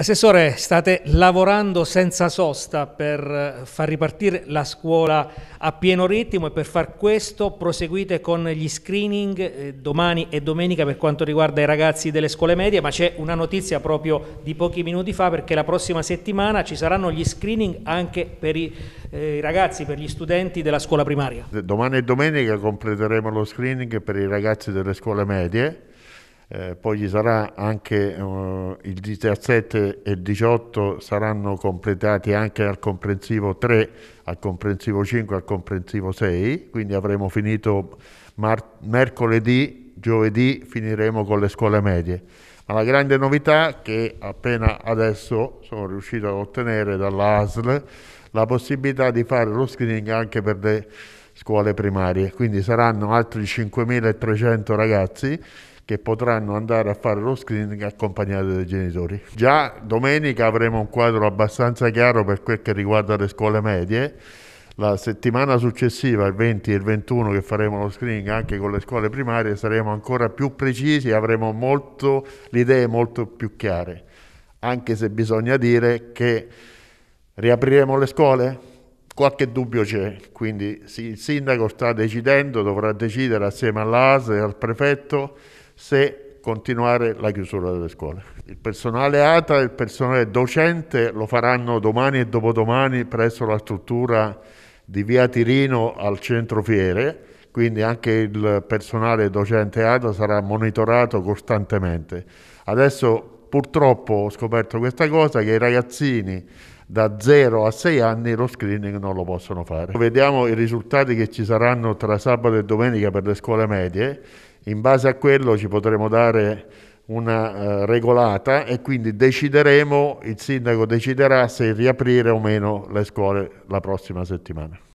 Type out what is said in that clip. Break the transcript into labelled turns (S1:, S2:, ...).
S1: Assessore, state lavorando senza sosta per eh, far ripartire la scuola a pieno ritmo e per far questo proseguite con gli screening eh, domani e domenica per quanto riguarda i ragazzi delle scuole medie, ma c'è una notizia proprio di pochi minuti fa perché la prossima settimana ci saranno gli screening anche per i, eh, ragazzi, per gli studenti della scuola primaria.
S2: Domani e domenica completeremo lo screening per i ragazzi delle scuole medie eh, poi ci sarà anche eh, il 17 e il 18 saranno completati anche al comprensivo 3, al comprensivo 5, al comprensivo 6, quindi avremo finito mercoledì, giovedì finiremo con le scuole medie. Ma la grande novità che appena adesso sono riuscito ad ottenere dall'ASL la possibilità di fare lo screening anche per le scuole primarie, quindi saranno altri 5.300 ragazzi che potranno andare a fare lo screening accompagnati dai genitori. Già domenica avremo un quadro abbastanza chiaro per quel che riguarda le scuole medie. La settimana successiva, il 20 e il 21, che faremo lo screening anche con le scuole primarie, saremo ancora più precisi e avremo molto, le idee molto più chiare. Anche se bisogna dire che riapriremo le scuole? qualche dubbio c'è, quindi il sindaco sta decidendo, dovrà decidere assieme all'ASE e al prefetto se continuare la chiusura delle scuole. Il personale ATA e il personale docente lo faranno domani e dopodomani presso la struttura di via Tirino al centro fiere, quindi anche il personale docente ATA sarà monitorato costantemente. Adesso purtroppo ho scoperto questa cosa che i ragazzini da 0 a 6 anni lo screening non lo possono fare. Vediamo i risultati che ci saranno tra sabato e domenica per le scuole medie, in base a quello ci potremo dare una eh, regolata e quindi decideremo, il sindaco deciderà se riaprire o meno le scuole la prossima settimana.